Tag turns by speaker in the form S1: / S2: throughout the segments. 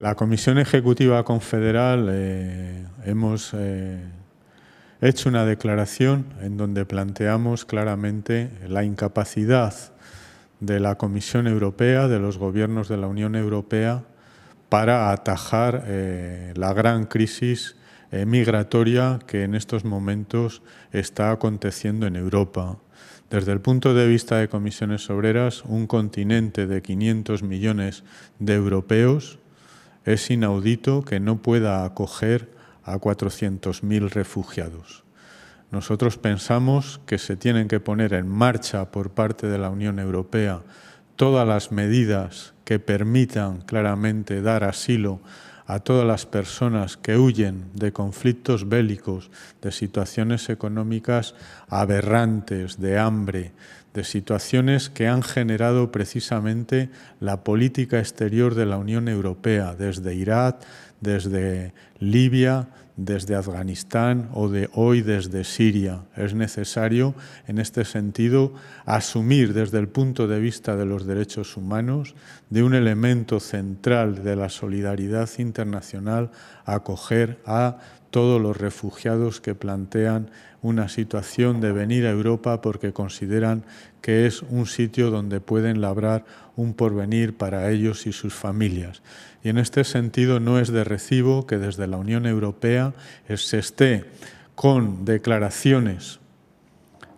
S1: La Comisión Ejecutiva Confederal eh, hemos eh, hecho una declaración en donde planteamos claramente la incapacidad de la Comisión Europea, de los gobiernos de la Unión Europea, para atajar eh, la gran crisis migratoria que en estos momentos está aconteciendo en Europa. Desde el punto de vista de comisiones obreras, un continente de 500 millones de europeos es inaudito que no pueda acoger a 400.000 refugiados. Nosotros pensamos que se tienen que poner en marcha por parte de la Unión Europea todas las medidas que permitan claramente dar asilo a todas las personas que huyen de conflictos bélicos, de situaciones económicas aberrantes, de hambre, de situaciones que han generado precisamente la política exterior de la Unión Europea, desde Irak, desde Libia, desde Afganistán o de hoy desde Siria. Es necesario, en este sentido, asumir desde el punto de vista de los derechos humanos, de un elemento central de la solidaridad internacional, acoger a todos los refugiados que plantean una situación de venir a Europa porque consideran que es un sitio donde pueden labrar un porvenir para ellos y sus familias. Y en este sentido no es de recibo que desde la Unión Europea se esté con declaraciones,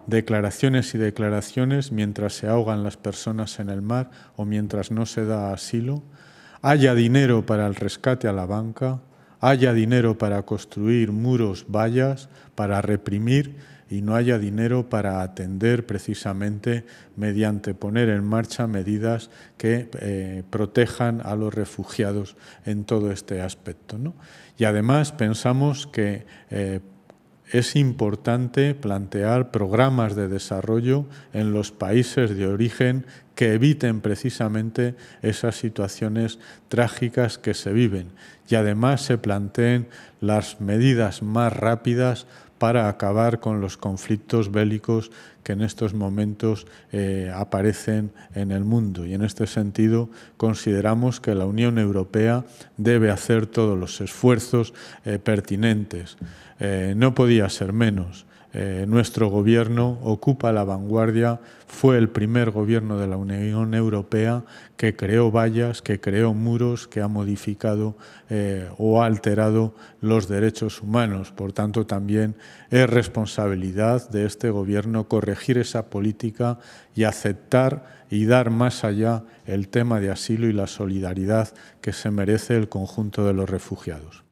S1: declaraciones y declaraciones mientras se ahogan las personas en el mar o mientras no se da asilo, haya dinero para el rescate a la banca, haya dinero para construir muros, vallas, para reprimir y no haya dinero para atender precisamente mediante poner en marcha medidas que eh, protejan a los refugiados en todo este aspecto. ¿no? Y además pensamos que eh, es importante plantear programas de desarrollo en los países de origen que eviten precisamente esas situaciones trágicas que se viven y además se planteen las medidas más rápidas para acabar con los conflictos bélicos que en estos momentos eh, aparecen en el mundo. Y en este sentido consideramos que la Unión Europea debe hacer todos los esfuerzos eh, pertinentes. Eh, no podía ser menos. Eh, nuestro gobierno ocupa la vanguardia, fue el primer gobierno de la Unión Europea que creó vallas, que creó muros, que ha modificado eh, o ha alterado los derechos humanos. Por tanto, también es responsabilidad de este gobierno corregir esa política y aceptar y dar más allá el tema de asilo y la solidaridad que se merece el conjunto de los refugiados.